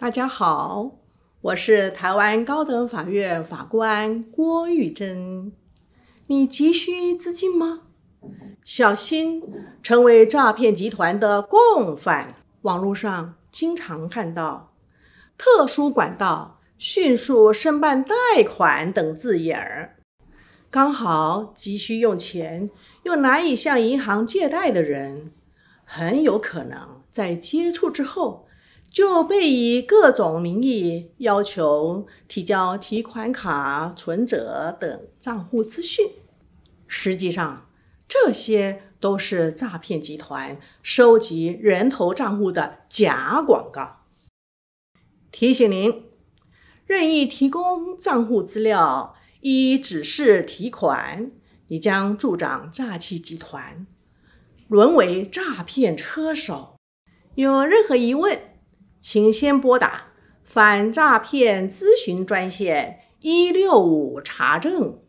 大家好，我是台湾高等法院法官郭玉珍。你急需资金吗？小心成为诈骗集团的共犯。网络上经常看到“特殊管道”“迅速申办贷款”等字眼儿。刚好急需用钱又难以向银行借贷的人，很有可能在接触之后。就被以各种名义要求提交提款卡、存折等账户资讯，实际上这些都是诈骗集团收集人头账户的假广告。提醒您，任意提供账户资料以指示提款，你将助长诈欺集团，沦为诈骗车手。有任何疑问？请先拨打反诈骗咨询专线一六五查证。